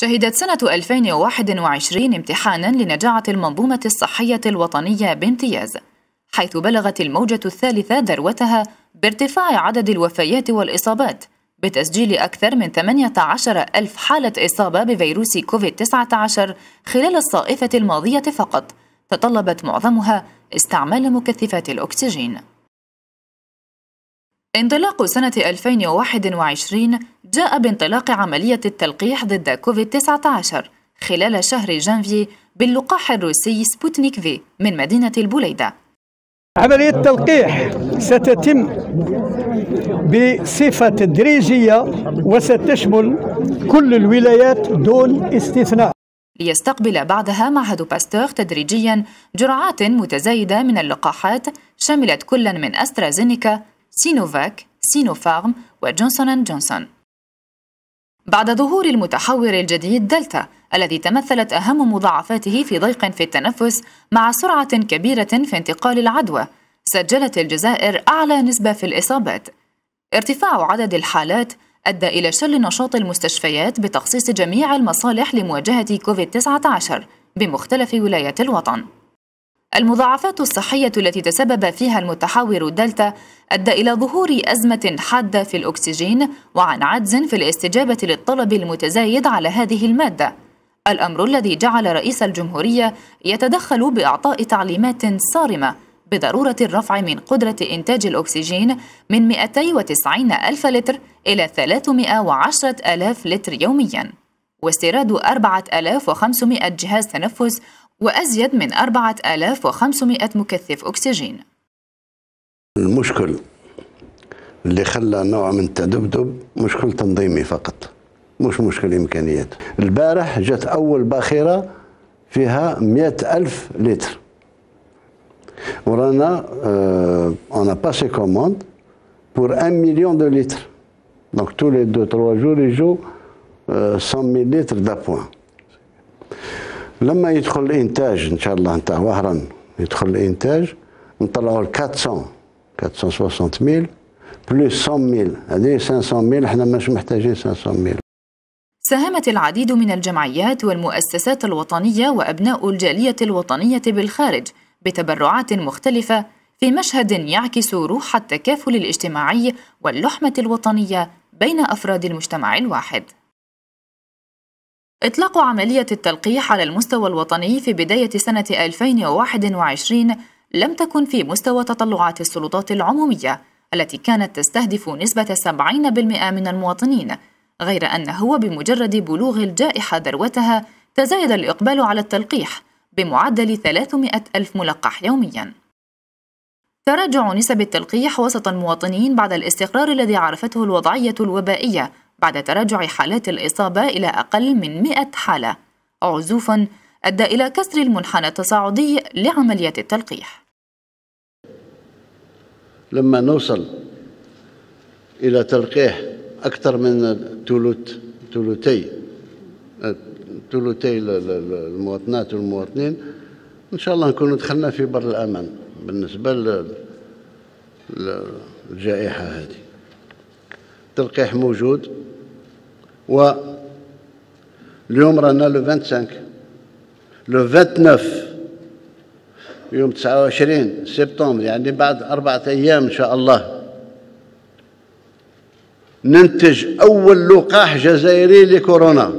شهدت سنة 2021 امتحانا لنجاعة المنظومة الصحية الوطنية بامتياز حيث بلغت الموجة الثالثة ذروتها بارتفاع عدد الوفيات والإصابات بتسجيل أكثر من 18 ألف حالة إصابة بفيروس كوفيد-19 خلال الصائفة الماضية فقط تطلبت معظمها استعمال مكثفات الأكسجين انطلاق سنة 2021 جاء بانطلاق عملية التلقيح ضد كوفيد-19 خلال شهر جانفي باللقاح الروسي سبوتنيك في من مدينة البوليدة عملية التلقيح ستتم بصفة تدريجية وستشمل كل الولايات دون استثناء ليستقبل بعدها معهد باستور تدريجيا جرعات متزايدة من اللقاحات شملت كلا من أسترازينيكا سينوفاك سينوفارم وجونسون أند جونسون بعد ظهور المتحور الجديد دلتا الذي تمثلت أهم مضاعفاته في ضيق في التنفس مع سرعة كبيرة في انتقال العدوى سجلت الجزائر أعلى نسبة في الإصابات ارتفاع عدد الحالات أدى إلى شل نشاط المستشفيات بتخصيص جميع المصالح لمواجهة كوفيد-19 بمختلف ولايات الوطن المضاعفات الصحية التي تسبب فيها المتحور دلتا أدى إلى ظهور أزمة حادة في الأكسجين وعن عجز في الاستجابة للطلب المتزايد على هذه المادة الأمر الذي جعل رئيس الجمهورية يتدخل بإعطاء تعليمات صارمة بضرورة الرفع من قدرة إنتاج الأكسجين من 290 ألف لتر إلى 310 ألاف لتر يومياً واستيراد 4500 جهاز تنفس وأزيد من 4500 مكثف أكسجين المشكل اللي خلى نوع من التذبذب مشكل تنظيمي فقط مش مشكل إمكانيات البارح جت أول باخرة فيها 100 ألف لتر ورانا أنا باسي كوموند بور 1 مليون دو لتر دونك تولي دو تروا جور يجو 100 000 لتر دابوان لما يدخل الانتاج ان شاء الله نتاع وهران يدخل الانتاج نطلعوا 400 460 ميل بلوس 100 ميل هذه 500 ميل احنا مش محتاجين 500 ميل ساهمت العديد من الجمعيات والمؤسسات الوطنيه وابناء الجاليه الوطنيه بالخارج بتبرعات مختلفه في مشهد يعكس روح التكافل الاجتماعي واللحمه الوطنيه بين افراد المجتمع الواحد إطلاق عملية التلقيح على المستوى الوطني في بداية سنة 2021 لم تكن في مستوى تطلعات السلطات العمومية التي كانت تستهدف نسبة 70% من المواطنين غير أنه بمجرد بلوغ الجائحة ذروتها تزايد الإقبال على التلقيح بمعدل 300 ألف ملقح يومياً تراجع نسب التلقيح وسط المواطنين بعد الاستقرار الذي عرفته الوضعية الوبائية بعد تراجع حالات الإصابة إلى أقل من 100 حالة عزوف أدى إلى كسر المنحنى التصاعدي لعملية التلقيح لما نوصل إلى تلقيح أكثر من ثلثي ثلثي المواطنات والمواطنين إن شاء الله نكون دخلنا في بر الأمان بالنسبة للجائحة هذه التلقيح موجود و اليوم رانا لو 25 لو 29 يوم 29 سبتمبر يعني بعد أربعة أيام إن شاء الله ننتج أول لقاح جزائري لكورونا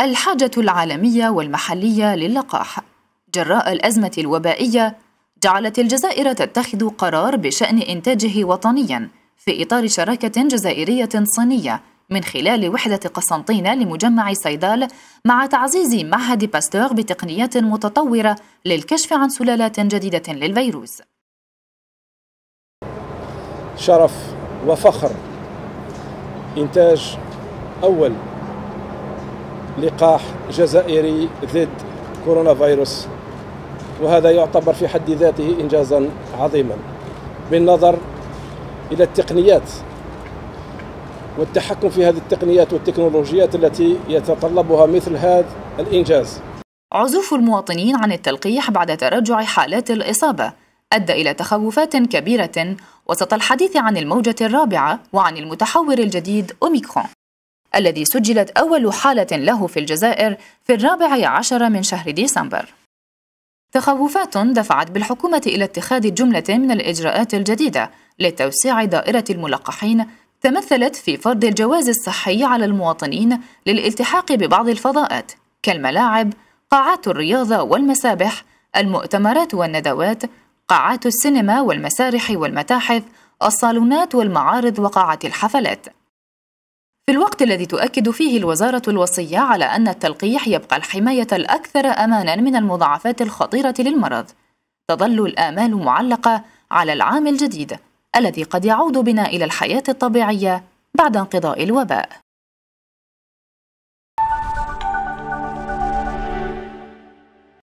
الحاجة العالمية والمحلية للقاح جراء الأزمة الوبائية جعلت الجزائر تتخذ قرار بشأن إنتاجه وطنياً في إطار شراكة جزائرية صينية من خلال وحدة قسنطينة لمجمع صيدال مع تعزيز معهد باستور بتقنيات متطورة للكشف عن سلالات جديدة للفيروس شرف وفخر إنتاج أول لقاح جزائري ضد كورونا فيروس وهذا يعتبر في حد ذاته إنجازا عظيما بالنظر إلى التقنيات والتحكم في هذه التقنيات والتكنولوجيات التي يتطلبها مثل هذا الإنجاز عزوف المواطنين عن التلقيح بعد تراجع حالات الإصابة أدى إلى تخوفات كبيرة وسط الحديث عن الموجة الرابعة وعن المتحور الجديد أوميكرون الذي سجلت أول حالة له في الجزائر في الرابع عشر من شهر ديسمبر تخوفات دفعت بالحكومة إلى اتخاذ جملة من الإجراءات الجديدة لتوسيع دائرة الملقحين تمثلت في فرض الجواز الصحي على المواطنين للالتحاق ببعض الفضاءات كالملاعب، قاعات الرياضة والمسابح، المؤتمرات والندوات، قاعات السينما والمسارح والمتاحف، الصالونات والمعارض وقاعات الحفلات. في الوقت الذي تؤكد فيه الوزارة الوصية على أن التلقيح يبقى الحماية الأكثر أمانًا من المضاعفات الخطيرة للمرض، تظل الآمال معلقة على العام الجديد الذي قد يعود بنا إلى الحياة الطبيعية بعد انقضاء الوباء.